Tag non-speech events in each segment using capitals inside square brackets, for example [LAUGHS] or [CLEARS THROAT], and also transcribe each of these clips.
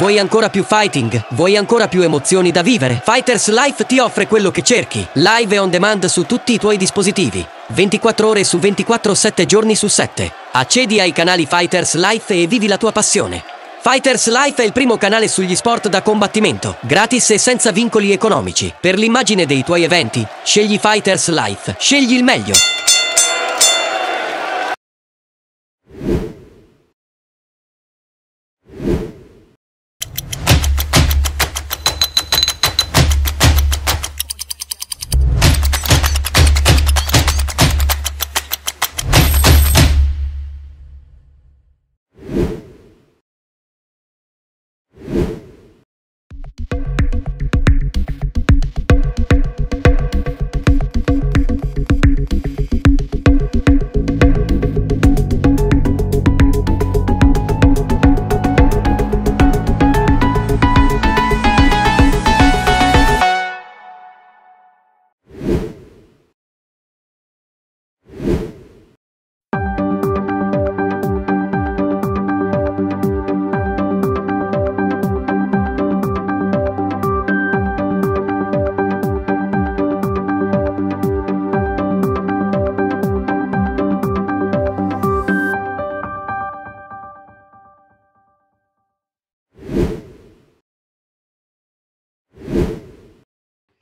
Vuoi ancora più fighting? Vuoi ancora più emozioni da vivere? Fighters Life ti offre quello che cerchi. Live e on demand su tutti i tuoi dispositivi. 24 ore su 24, 7 giorni su 7. Accedi ai canali Fighters Life e vivi la tua passione. Fighters Life è il primo canale sugli sport da combattimento, gratis e senza vincoli economici. Per l'immagine dei tuoi eventi, scegli Fighters Life. Scegli il meglio.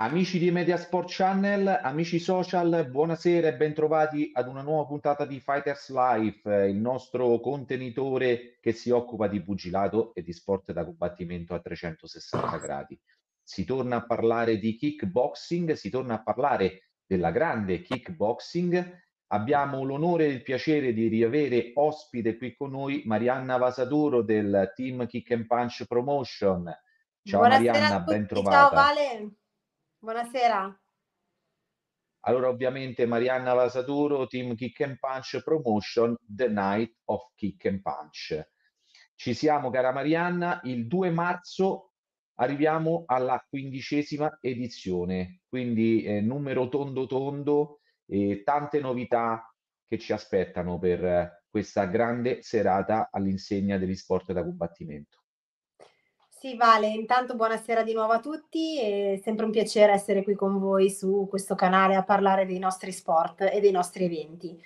Amici di Mediasport Channel, amici social, buonasera e bentrovati ad una nuova puntata di Fighters Life, il nostro contenitore che si occupa di pugilato e di sport da combattimento a 360 gradi. Si torna a parlare di kickboxing, si torna a parlare della grande kickboxing. Abbiamo l'onore e il piacere di riavere ospite qui con noi Marianna Vasaduro del team Kick and Punch Promotion. Ciao Buonasera Marianna, ben trovata. Ciao Vale. Buonasera. Allora, ovviamente Marianna Vasaturo, team Kick and Punch Promotion, The Night of Kick and Punch. Ci siamo, cara Marianna, il 2 marzo arriviamo alla quindicesima edizione, quindi eh, numero tondo tondo e tante novità che ci aspettano per eh, questa grande serata all'insegna degli sport da combattimento. Sì, Vale, intanto buonasera di nuovo a tutti, è sempre un piacere essere qui con voi su questo canale a parlare dei nostri sport e dei nostri eventi.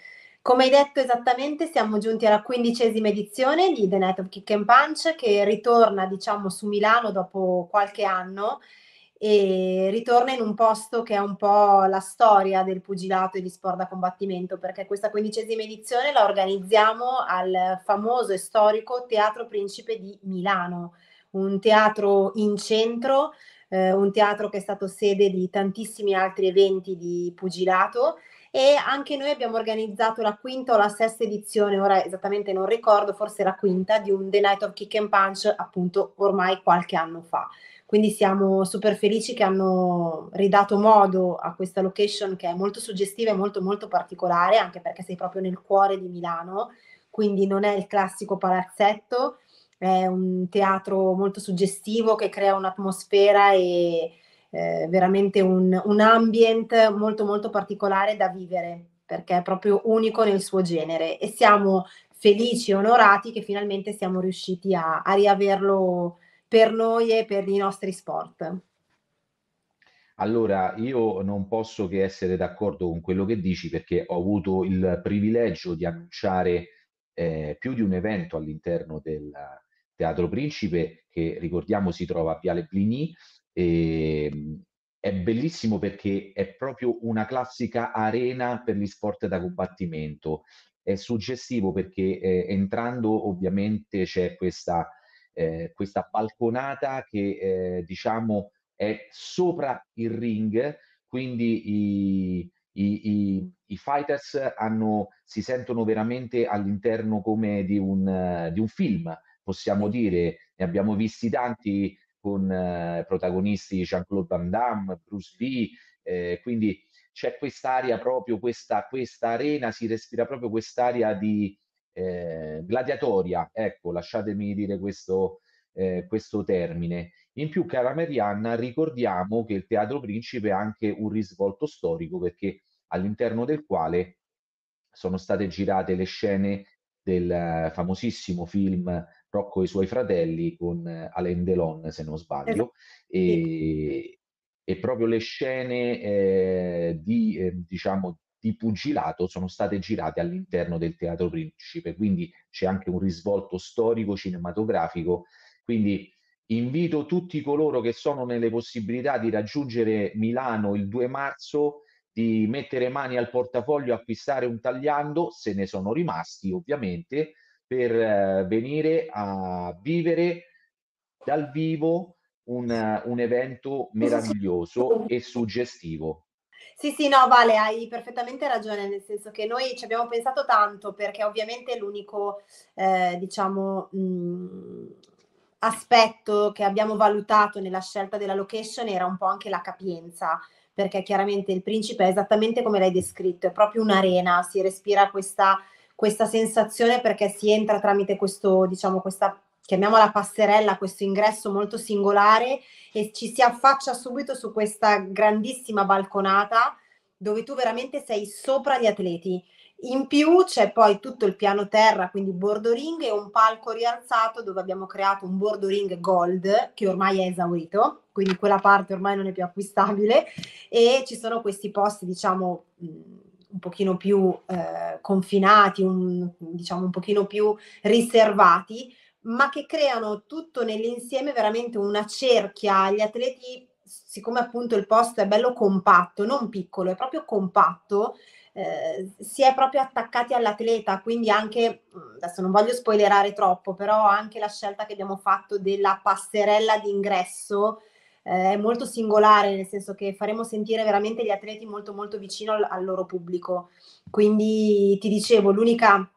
Come hai detto esattamente, siamo giunti alla quindicesima edizione di The Night of Kick and Punch che ritorna, diciamo, su Milano dopo qualche anno e ritorna in un posto che è un po' la storia del pugilato e di sport da combattimento, perché questa quindicesima edizione la organizziamo al famoso e storico Teatro Principe di Milano un teatro in centro, eh, un teatro che è stato sede di tantissimi altri eventi di pugilato e anche noi abbiamo organizzato la quinta o la sesta edizione, ora esattamente non ricordo, forse la quinta, di un The Night of Kick and Punch appunto ormai qualche anno fa. Quindi siamo super felici che hanno ridato modo a questa location che è molto suggestiva e molto molto particolare, anche perché sei proprio nel cuore di Milano, quindi non è il classico palazzetto, è un teatro molto suggestivo che crea un'atmosfera e eh, veramente un, un ambient molto molto particolare da vivere perché è proprio unico nel suo genere e siamo felici e onorati che finalmente siamo riusciti a, a riaverlo per noi e per i nostri sport. Allora, io non posso che essere d'accordo con quello che dici perché ho avuto il privilegio di annunciare eh, più di un evento all'interno del, Teatro Principe, che ricordiamo si trova a Piale Plini, e, ehm, è bellissimo perché è proprio una classica arena per gli sport da combattimento. È suggestivo perché eh, entrando ovviamente c'è questa, eh, questa balconata che eh, diciamo è sopra il ring, quindi i, i, i, i fighters hanno, si sentono veramente all'interno come di un, uh, di un film possiamo dire, ne abbiamo visti tanti con eh, protagonisti Jean-Claude Van Damme, Bruce Lee, eh, quindi c'è quest'area proprio, questa, questa arena, si respira proprio quest'area di eh, gladiatoria, ecco, lasciatemi dire questo, eh, questo termine. In più, cara Marianna, ricordiamo che il Teatro Principe ha anche un risvolto storico perché all'interno del quale sono state girate le scene del eh, famosissimo film Rocco e i suoi fratelli con eh, Alain Delon, se non sbaglio, esatto, e, e proprio le scene eh, di, eh, diciamo, di pugilato sono state girate all'interno del Teatro Principe, quindi c'è anche un risvolto storico cinematografico, quindi invito tutti coloro che sono nelle possibilità di raggiungere Milano il 2 marzo di mettere mani al portafoglio, acquistare un tagliando, se ne sono rimasti ovviamente, per eh, venire a vivere dal vivo un, eh, un evento meraviglioso e suggestivo. Sì, sì, no, Vale, hai perfettamente ragione, nel senso che noi ci abbiamo pensato tanto perché ovviamente l'unico, eh, diciamo, mh, mm, aspetto che abbiamo valutato nella scelta della location era un po' anche la capienza, perché chiaramente il principe è esattamente come l'hai descritto, è proprio un'arena, si respira questa questa sensazione perché si entra tramite questo, diciamo, questa chiamiamola passerella, questo ingresso molto singolare e ci si affaccia subito su questa grandissima balconata dove tu veramente sei sopra gli atleti. In più c'è poi tutto il piano terra, quindi bordo ring e un palco rialzato dove abbiamo creato un bordo ring gold che ormai è esaurito, quindi quella parte ormai non è più acquistabile e ci sono questi posti, diciamo, un pochino più eh, confinati, un, diciamo un pochino più riservati, ma che creano tutto nell'insieme veramente una cerchia. Gli atleti, siccome appunto il posto è bello compatto, non piccolo, è proprio compatto, eh, si è proprio attaccati all'atleta, quindi anche, mm, adesso non voglio spoilerare troppo, però anche la scelta che abbiamo fatto della passerella d'ingresso eh, è molto singolare, nel senso che faremo sentire veramente gli atleti molto molto vicino al, al loro pubblico. Quindi ti dicevo, l'unica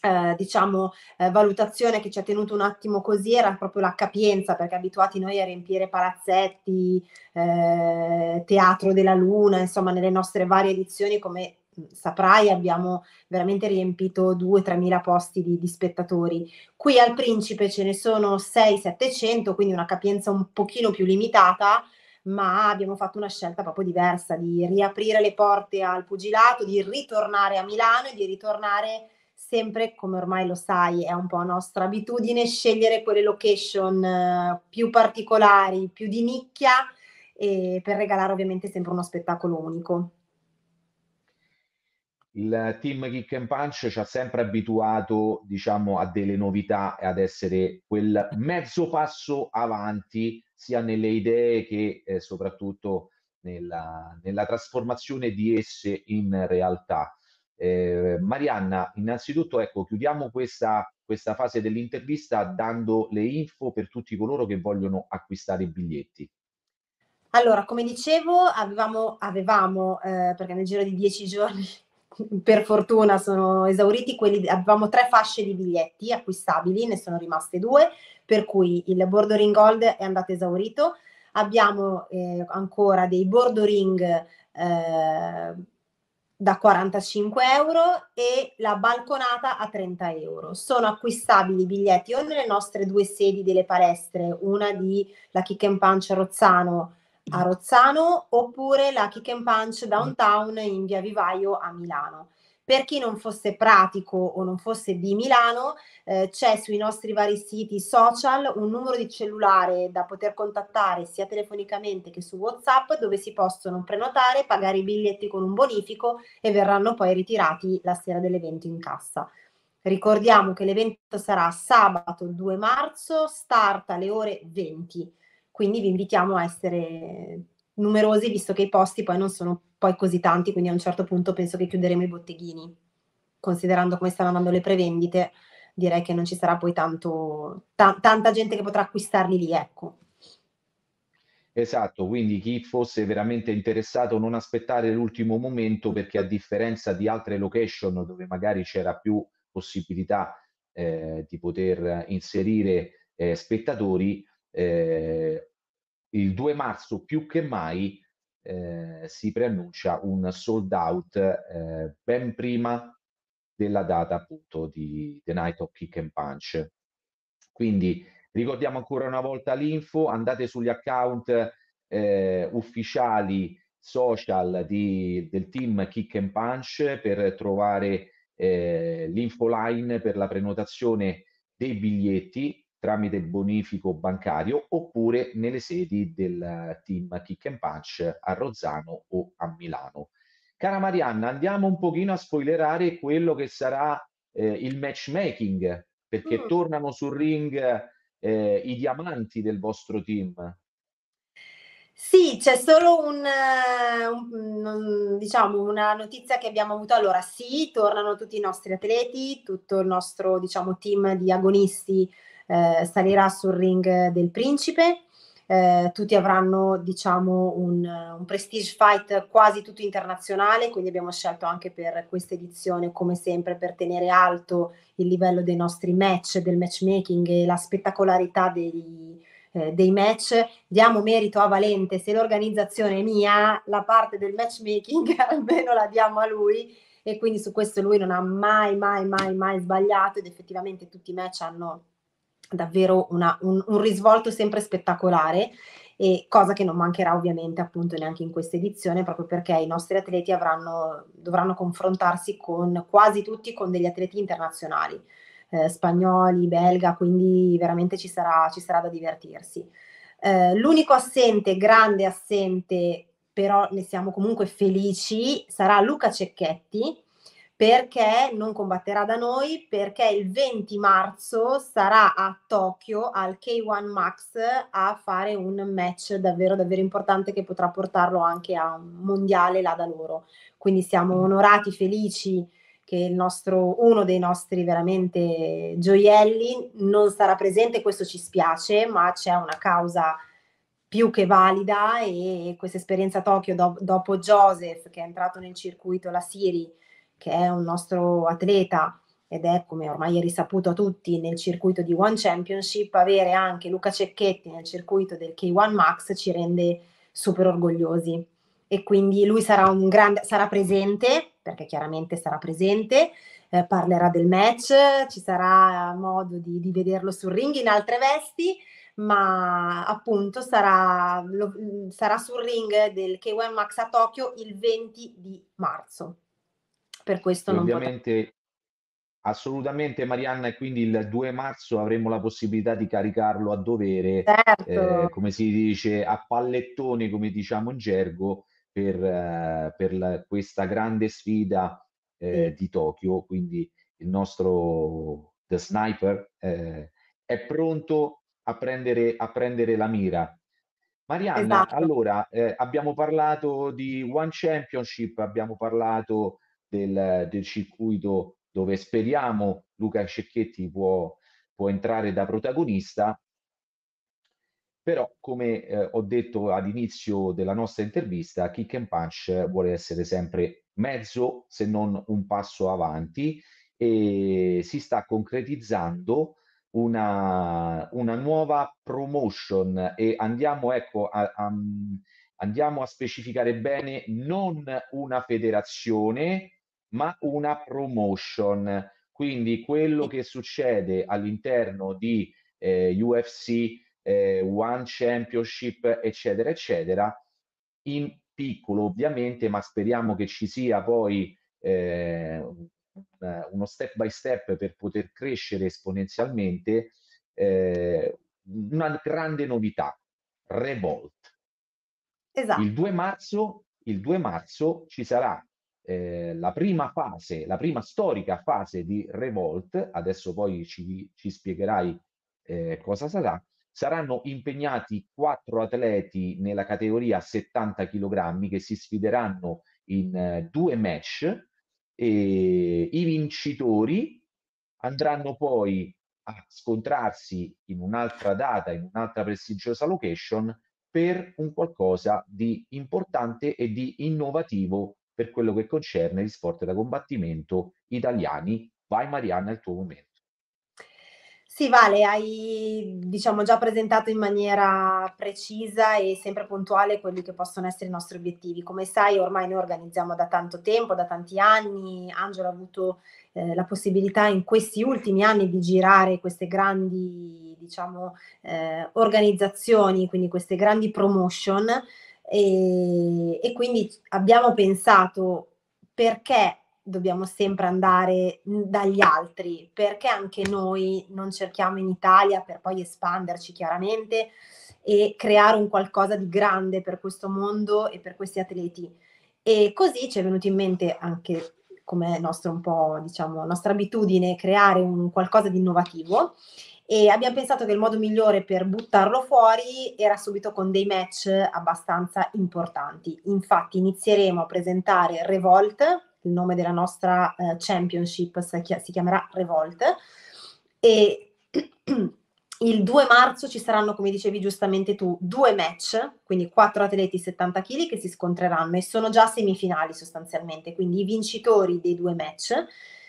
eh, diciamo, eh, valutazione che ci ha tenuto un attimo così era proprio la capienza, perché abituati noi a riempire palazzetti, eh, teatro della luna, insomma, nelle nostre varie edizioni, come Mhmm, saprai abbiamo veramente riempito 2-3 mila posti di, di, spettatori. Qui al Principe ce ne sono 6-700, quindi una capienza un pochino più limitata, ma abbiamo fatto una scelta proprio diversa di riaprire le porte al pugilato, di ritornare a Milano e di ritornare sempre, come ormai lo sai, è un po' nostra abitudine, scegliere quelle location eh, più particolari, più di nicchia, per regalare ovviamente sempre uno spettacolo unico il team Kick and Punch ci ha sempre abituato diciamo, a delle novità e ad essere quel mezzo passo avanti sia nelle idee che eh, soprattutto nella, nella, trasformazione di esse in realtà. Eh, Marianna, innanzitutto ecco, chiudiamo questa, questa fase dell'intervista dando le info per tutti coloro che vogliono acquistare i biglietti. Allora, come dicevo, avevamo, avevamo eh, perché nel giro di dieci giorni per fortuna sono esauriti quelli, avevamo tre fasce di biglietti acquistabili, ne sono rimaste due, per cui il bordering Gold è andato esaurito, abbiamo eh, ancora dei bordering eh, da 45 euro e la balconata a 30 euro. Sono acquistabili i biglietti o nelle nostre due sedi delle palestre, una di la Kick and Punch Rozzano, a Rozzano oppure la Kick and Punch Downtown in via Vivaio a Milano. Per chi non fosse pratico o non fosse di Milano, eh, c'è sui nostri vari siti social un numero di cellulare da poter contattare sia telefonicamente che su WhatsApp dove si possono prenotare, pagare i biglietti con un bonifico e verranno poi ritirati la sera dell'evento in cassa. Ricordiamo che l'evento sarà sabato 2 marzo, start alle ore 20 quindi vi invitiamo a essere numerosi visto che i posti poi non sono poi così tanti, quindi a un certo punto penso che chiuderemo i botteghini. Considerando come stanno andando le prevendite, direi che non ci sarà poi tanto, ta- tanta gente che potrà acquistarli lì, ecco. Esatto, quindi chi fosse veramente interessato non aspettare l'ultimo momento perché a differenza di altre location dove magari c'era più possibilità eh, di poter inserire eh, spettatori, eh, il 2 marzo più che mai eh, si preannuncia un sold out eh, ben prima della data appunto di The Night of Kick and Punch. Quindi ricordiamo ancora una volta l'info, andate sugli account eh, ufficiali social di, del team Kick and Punch per trovare ehm, l'info line per la prenotazione dei biglietti tramite bonifico bancario oppure nelle sedi del eh, team Kick and Punch a Rozzano o a Milano. Cara Marianna, andiamo un pochino a spoilerare quello che sarà eh, il matchmaking, perché mm. tornano sul ring eh, i diamanti del vostro team. Sì, c'è solo un, eh, un, diciamo, una notizia che abbiamo avuto. Allora, sì, tornano tutti i nostri atleti, tutto il nostro diciamo, team di agonisti eh, salirà sul ring del principe. Eh, tutti avranno diciamo un, un, prestige fight quasi tutto internazionale quindi abbiamo scelto anche per questa edizione come sempre per tenere alto il livello dei nostri match del matchmaking e la spettacolarità dei, eh, dei match diamo merito a Valente se l'organizzazione è mia la parte del matchmaking [LAUGHS] almeno la diamo a lui e quindi su questo lui non ha mai mai mai mai sbagliato ed effettivamente tutti i match hanno davvero una, un, un risvolto sempre spettacolare e cosa che non mancherà ovviamente appunto neanche in questa edizione proprio perché i nostri atleti avranno, dovranno confrontarsi con quasi tutti con degli atleti internazionali, eh, spagnoli, belga, quindi veramente ci sarà, ci sarà da divertirsi. Eh, l'unico assente, grande assente, però ne siamo comunque felici, sarà Luca Cecchetti perché non combatterà da noi, perché il 20 marzo sarà a Tokyo al K1 Max a fare un match davvero davvero importante che potrà portarlo anche a un mondiale là da loro. Quindi siamo mm. onorati, felici che nostro, uno dei nostri veramente gioielli non sarà presente, questo ci spiace, ma c'è una causa più che valida e questa esperienza a Tokyo do, dopo Joseph che è entrato nel circuito, la Siri, che è un nostro atleta ed è come ormai è risaputo a tutti nel circuito di One Championship, avere anche Luca Cecchetti nel circuito del K1 Max ci rende super orgogliosi e quindi lui sarà, un grande, sarà presente, perché chiaramente sarà presente, eh, parlerà del match, ci sarà modo di, di, vederlo sul ring in altre vesti, ma appunto sarà, lo, sarà sul ring del K1 Max a Tokyo il 20 di marzo. Per questo e non ovviamente potrà... Assolutamente Marianna e quindi il 2 marzo avremo la possibilità di caricarlo a dovere, certo. eh, come si dice, a pallettone come diciamo in gergo, per, eh, per la, questa grande sfida eh, sì. di Tokyo. Quindi il nostro The Sniper eh, è pronto a prendere, a prendere, la mira. Marianna, esatto. allora eh, abbiamo parlato di One Championship, abbiamo parlato del, del circuito dove speriamo Luca Cecchetti può, può entrare da protagonista. Però, come eh, ho detto all'inizio della nostra intervista, Kick and Punch vuole essere sempre mezzo, se non un passo avanti, e si sta concretizzando una, una nuova promotion e andiamo, ecco, a, a, andiamo a specificare bene non una federazione, ma una promotion. Quindi quello che succede all'interno di eh, UFC, eh, One Championship, eccetera, eccetera, in piccolo ovviamente, ma speriamo che ci sia poi eh, eh, uno step by step per poter crescere esponenzialmente, eh, una grande novità, Revolt. Esatto. Il 2 marzo, il 2 marzo ci sarà eh, la prima fase, la prima storica fase di Revolt, adesso poi ci, ci spiegherai eh, cosa sarà, saranno impegnati quattro atleti nella categoria 70 kg che si sfideranno in eh, due match e i vincitori andranno poi a scontrarsi in un'altra data, in un'altra prestigiosa location per un qualcosa di importante e di innovativo per quello che concerne gli sport da combattimento italiani. Vai Marianna, il tuo momento. Sì, Vale, hai diciamo, già presentato in maniera precisa e sempre puntuale quelli che possono essere i nostri obiettivi. Come sai, ormai noi organizziamo da tanto tempo, da tanti anni. Angelo ha avuto eh, la possibilità in questi ultimi anni di girare queste grandi diciamo, eh, organizzazioni, quindi queste grandi promotion. E, e quindi abbiamo pensato perché dobbiamo sempre andare dagli altri, perché anche noi non cerchiamo in Italia per poi espanderci chiaramente e creare un qualcosa di grande per questo mondo e per questi atleti. E così ci è venuto in mente anche come nostro un po', diciamo, nostra abitudine creare un qualcosa di innovativo e abbiamo pensato che il modo migliore per buttarlo fuori era subito con dei match abbastanza importanti. Infatti inizieremo a presentare Revolt, il nome della nostra eh, championship si chiamerà Revolt e [CLEARS THROAT] il 2 marzo ci saranno, come dicevi giustamente tu, due match, quindi quattro atleti 70 kg che si scontreranno e sono già semifinali sostanzialmente, quindi i vincitori dei due match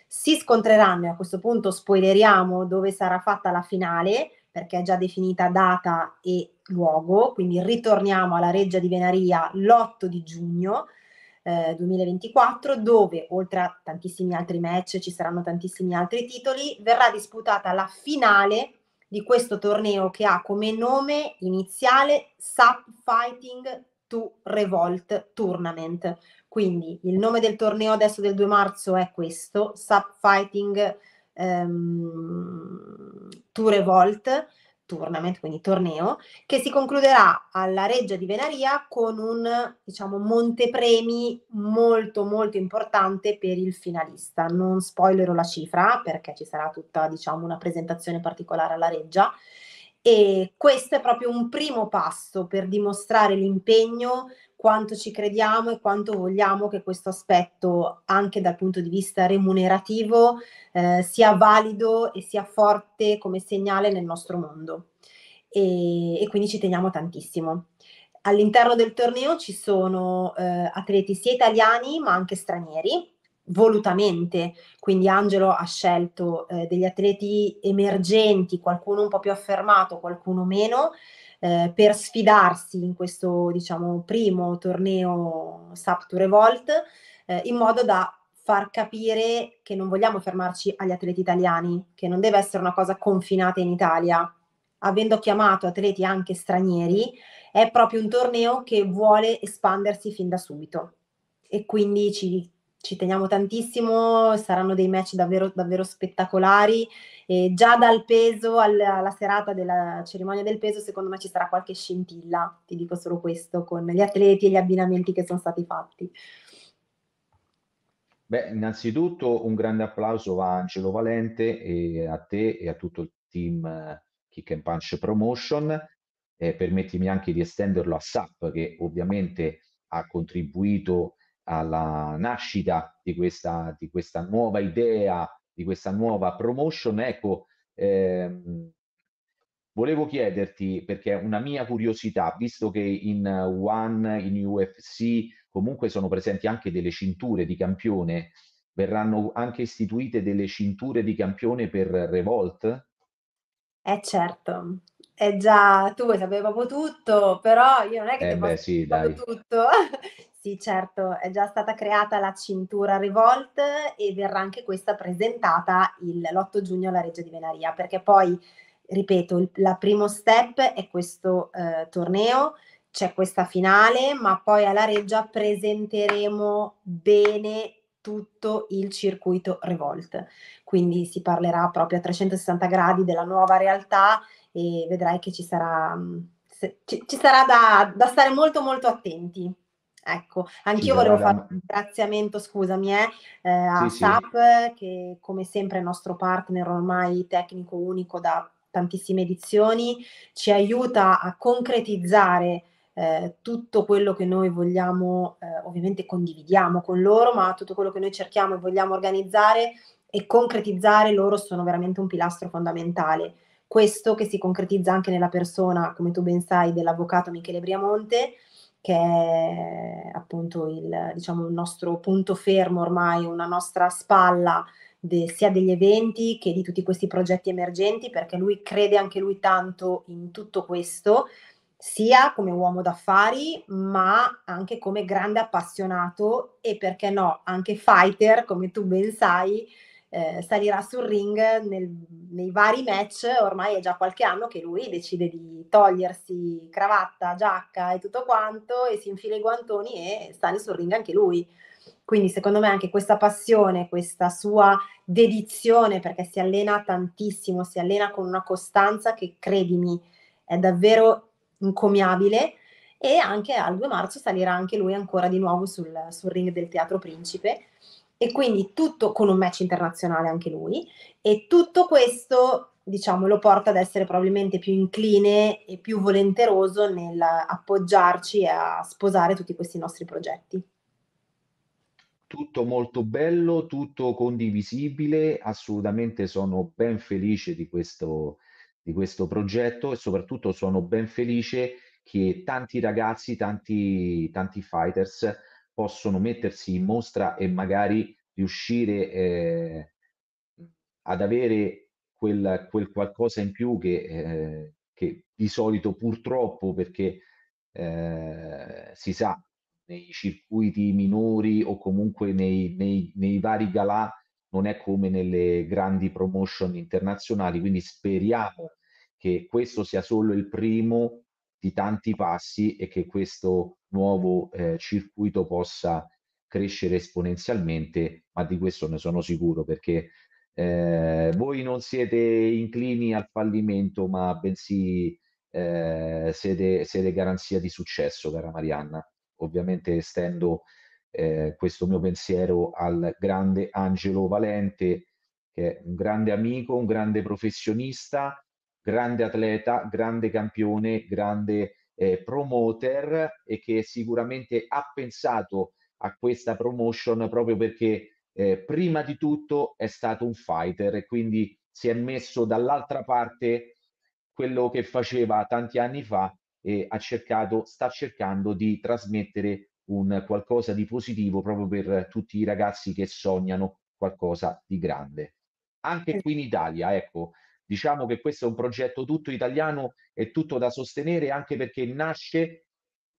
si scontreranno e a questo punto spoileriamo dove sarà fatta la finale perché è già definita data e luogo, quindi ritorniamo alla Reggia di Venaria l'8 di giugno eh, 2024 dove oltre a tantissimi altri match ci saranno tantissimi altri titoli, verrà disputata la finale di questo torneo che ha come nome iniziale SAP Fighting to Revolt Tournament. Quindi il nome del torneo adesso del 2 marzo è questo, Sub Fighting ehm, to Revolt Tournament, quindi torneo, che si concluderà alla Reggia di Venaria con un diciamo, montepremi molto molto importante per il finalista. Non spoilerò la cifra perché ci sarà tutta diciamo, una presentazione particolare alla Reggia. E questo è proprio un primo passo per dimostrare l'impegno, quanto ci crediamo e quanto vogliamo che questo aspetto, anche dal punto di vista remunerativo, eh, sia valido e sia forte come segnale nel nostro mondo. E, e quindi ci teniamo tantissimo. All'interno del torneo ci sono eh, atleti sia italiani ma anche stranieri, volutamente, quindi Angelo ha scelto eh, degli atleti emergenti, qualcuno un po' più affermato, qualcuno meno, eh, per sfidarsi in questo diciamo, primo torneo SAP Tour Revolt, eh, in modo da far capire che non vogliamo fermarci agli atleti italiani, che non deve essere una cosa confinata in Italia. Avendo chiamato atleti anche stranieri, è proprio un torneo che vuole espandersi fin da subito e quindi ci ci teniamo tantissimo, saranno dei match davvero, davvero spettacolari. E già dal peso alla, alla, serata della cerimonia del peso, secondo me ci sarà qualche scintilla, ti dico solo questo, con gli atleti e gli abbinamenti che sono stati fatti. Beh, innanzitutto un grande applauso a Angelo Valente e a te e a tutto il team eh, Kick and Punch Promotion. Eh, permettimi anche di estenderlo a SAP che ovviamente ha contribuito alla nascita di questa, di questa nuova idea, di questa nuova promotion, ecco, ehm, volevo chiederti, perché è una mia curiosità, visto che in eh, One, in UFC, comunque sono presenti anche delle cinture di campione, verranno anche istituite delle cinture di campione per Revolt? Eh certo, è eh, già tu sapevamo tutto, però io non è che eh ti beh, posso sì, tutto, [LAUGHS] Sì, certo, è già stata creata la cintura Revolt e verrà anche questa presentata il, l'8 giugno alla Reggio di Venaria, perché poi, ripeto, il la primo step è questo eh, torneo, c'è questa finale, ma poi alla Reggia presenteremo bene tutto il circuito Revolt. Quindi si parlerà proprio a 360 gradi della nuova realtà e vedrai che ci sarà, mm, ci, sarà da, da stare molto molto attenti. Ecco, anch'io volevo fare un ringraziamento, scusami, eh, eh a sì, SAP, sì. che come sempre è il nostro partner ormai tecnico unico da tantissime edizioni, ci aiuta a concretizzare eh, tutto quello che noi vogliamo, eh, ovviamente condividiamo con loro, ma tutto quello che noi cerchiamo e vogliamo organizzare e concretizzare loro sono veramente un pilastro fondamentale. Questo che si concretizza anche nella persona, come tu ben sai, dell'avvocato Michele Briamonte, che è appunto il, diciamo, il nostro punto fermo ormai, una nostra spalla de, sia degli eventi che di tutti questi progetti emergenti, perché lui crede anche lui tanto in tutto questo, sia come uomo d'affari, ma anche come grande appassionato e perché no, anche fighter, come tu ben sai, eh, salirà sul ring nel, nei vari match, ormai è già qualche anno che lui decide di togliersi cravatta, giacca e tutto quanto e si infila i guantoni e sale sul ring anche lui. Quindi secondo me anche questa passione, questa sua dedizione, perché si allena tantissimo, si allena con una costanza che credimi è davvero incomiabile e anche al 2 marzo salirà anche lui ancora di nuovo sul, sul ring del Teatro Principe e quindi tutto con un match internazionale anche lui e tutto questo diciamo, lo porta ad essere probabilmente più incline e più volenteroso nell'appoggiarci e a sposare tutti questi nostri progetti. Tutto molto bello, tutto condivisibile, assolutamente sono ben felice di questo, di questo progetto e soprattutto sono ben felice che tanti ragazzi, tanti, tanti fighters possono mettersi in mostra e magari riuscire eh, ad avere quel, quel, qualcosa in più che, eh, che di solito purtroppo perché eh, si sa nei circuiti minori o comunque nei, nei, nei vari galà non è come nelle grandi promotion internazionali quindi speriamo che questo sia solo il primo di tanti passi e che questo nuovo eh, circuito possa crescere esponenzialmente, ma di questo ne sono sicuro perché eh, voi non siete inclini al fallimento, ma bensì eh, siete, siete garanzia di successo, cara Marianna. Ovviamente estendo eh, questo mio pensiero al grande Angelo Valente, che è un grande amico, un grande professionista, grande atleta, grande campione, grande eh, promoter e che sicuramente ha pensato a questa promotion proprio perché eh, prima di tutto è stato un fighter e quindi si è messo dall'altra parte quello che faceva tanti anni fa e ha cercato, sta cercando di trasmettere un qualcosa di positivo proprio per tutti i ragazzi che sognano qualcosa di grande. Anche qui in Italia, ecco, Diciamo che questo è un progetto tutto italiano e tutto da sostenere anche perché nasce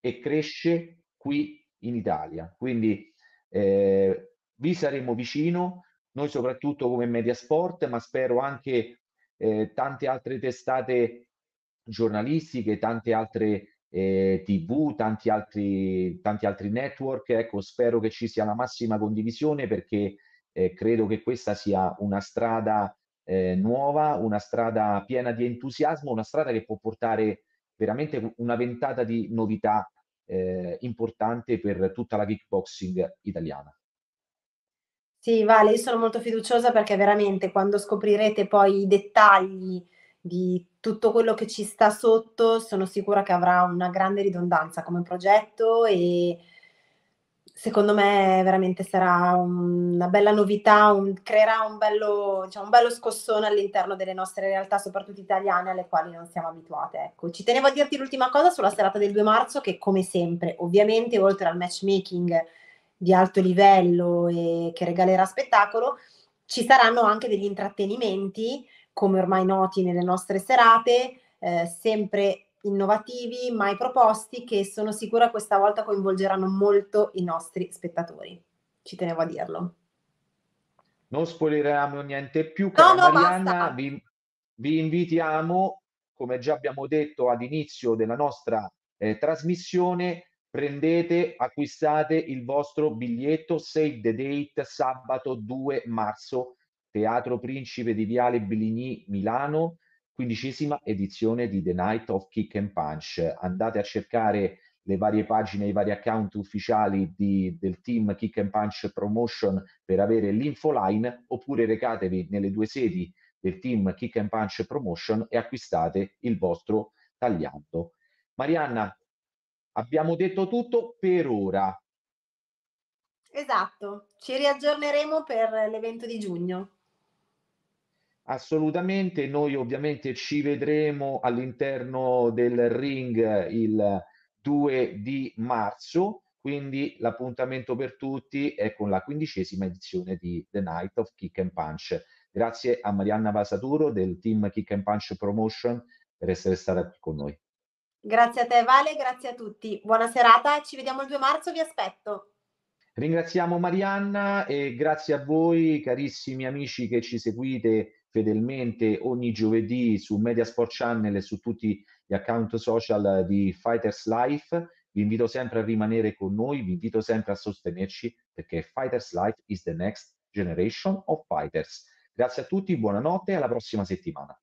e cresce qui in Italia. Quindi eh, vi saremo vicino, noi soprattutto come Mediasport, ma spero anche eh, tante altre testate giornalistiche, tante altre eh, tv, tanti altri, tanti altri network. Ecco, spero che ci sia la massima condivisione perché eh, credo che questa sia una strada eh, nuova, una strada piena di entusiasmo, una strada che può portare veramente una ventata di novità eh, importante per tutta la kickboxing italiana. Sì, Vale, io sono molto fiduciosa perché veramente quando scoprirete poi i dettagli di tutto quello che ci sta sotto, sono sicura che avrà una grande ridondanza come progetto e secondo me veramente sarà una bella novità, un, creerà un bello, diciamo, un bello, scossone all'interno delle nostre realtà, soprattutto italiane, alle quali non siamo abituate. Ecco. Ci tenevo a dirti l'ultima cosa sulla serata del 2 marzo, che come sempre, ovviamente, oltre al matchmaking di alto livello e che regalerà spettacolo, ci saranno anche degli intrattenimenti, come ormai noti nelle nostre serate, eh, sempre innovativi, mai proposti, che sono sicura questa volta coinvolgeranno molto i nostri spettatori. Ci tenevo a dirlo. Non spoileriamo niente più, cara no, no, Marianna, vi, vi, invitiamo, come già abbiamo detto all'inizio della nostra eh, trasmissione, prendete, acquistate il vostro biglietto Save the Date sabato 2 marzo, Teatro Principe di Viale Bellini, Milano, quindicesima edizione di The Night of Kick and Punch. Andate a cercare le varie pagine, i vari account ufficiali di, del team Kick and Punch Promotion per avere l'infoline oppure recatevi nelle due sedi del team Kick and Punch Promotion e acquistate il vostro tagliando. Marianna, abbiamo detto tutto per ora. Esatto, ci riaggiorneremo per l'evento di giugno. Assolutamente, noi ovviamente ci vedremo all'interno del ring il 2 di marzo, quindi l'appuntamento per tutti è con la quindicesima edizione di The Night of Kick and Punch. Grazie a Marianna Vasaturo del team Kick and Punch Promotion per essere stata qui con noi. Grazie a te Vale, grazie a tutti. Buona serata, ci vediamo il 2 marzo, vi aspetto. Ringraziamo Marianna e grazie a voi carissimi amici che ci seguite fedelmente ogni giovedì su Mediasport Channel e su tutti gli account social di Fighters Life. Vi invito sempre a rimanere con noi, vi invito sempre a sostenerci perché Fighters Life is the next generation of fighters. Grazie a tutti, buonanotte e alla prossima settimana.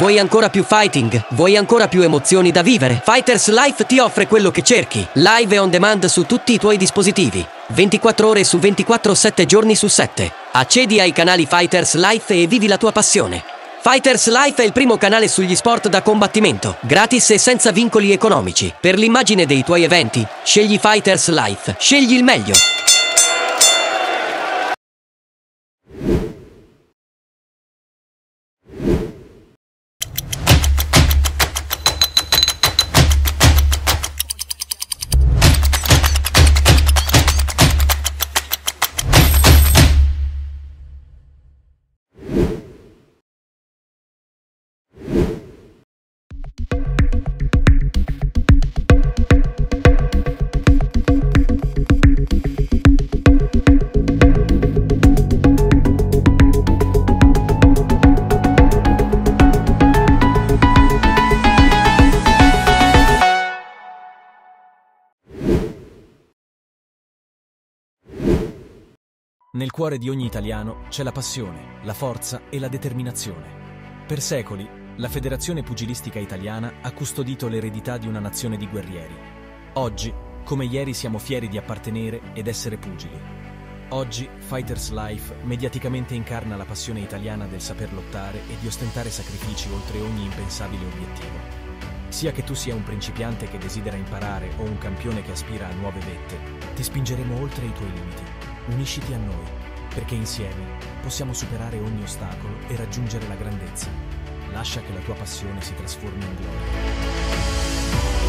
Vuoi ancora più fighting? Vuoi ancora più emozioni da vivere? Fighters Life ti offre quello che cerchi. Live e on demand su tutti i tuoi dispositivi. 24 ore su 24, 7 giorni su 7. Accedi ai canali Fighters Life e vivi la tua passione. Fighters Life è il primo canale sugli sport da combattimento, gratis e senza vincoli economici. Per l'immagine dei tuoi eventi, scegli Fighters Life. Scegli il meglio. Nel cuore di ogni italiano c'è la passione, la forza e la determinazione. Per secoli, la Federazione Pugilistica Italiana ha custodito l'eredità di una nazione di guerrieri. Oggi, come ieri, siamo fieri di appartenere ed essere pugili. Oggi, Fighters Life mediaticamente incarna la passione italiana del saper lottare e di ostentare sacrifici oltre ogni impensabile obiettivo. Sia che tu sia un principiante che desidera imparare o un campione che aspira a nuove vette, ti spingeremo oltre i tuoi limiti Unisciti a noi, perché insieme possiamo superare ogni ostacolo e raggiungere la grandezza. Lascia che la tua passione si trasformi in gloria.